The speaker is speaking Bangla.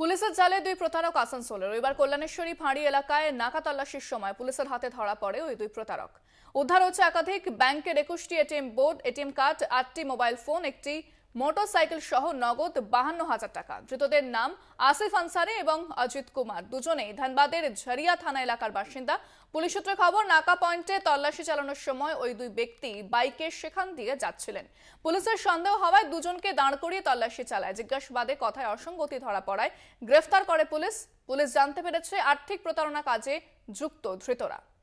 পুলিশের জালে দুই প্রতারক আসানসোলের রবিবার কল্যাণেশ্বরী ফাঁড়ি এলাকায় নাকা তল্লাশির সময় পুলিশের হাতে ধরা পড়ে ওই দুই প্রতারক উদ্ধার হচ্ছে একাধিক ব্যাংকের একুশটি এটিএম বোর্ড এটিএম কার্ড আটটি মোবাইল ফোন একটি মোটরসাইকেল সহ নগদ বাহান্ন হাজার টাকা ধৃতদের নাম আসিফ আনসারে এবং অজিত কুমার দুজনেই ধানবাদের ঝরিয়া থানা এলাকার বাসিন্দা পুলিশ সূত্রে খবর নাকা পয়েন্টে তল্লাশি চালানোর সময় ওই দুই ব্যক্তি বাইকে সেখান দিয়ে যাচ্ছিলেন পুলিশের সন্দেহ হওয়ায় দুজনকে দাঁড় করিয়ে তল্লাশি চালায় জিজ্ঞাসাবাদে কথায় অসঙ্গতি ধরা পড়ায় গ্রেফতার করে পুলিশ পুলিশ জানতে পেরেছে আর্থিক প্রতারণা কাজে যুক্ত ধৃতরা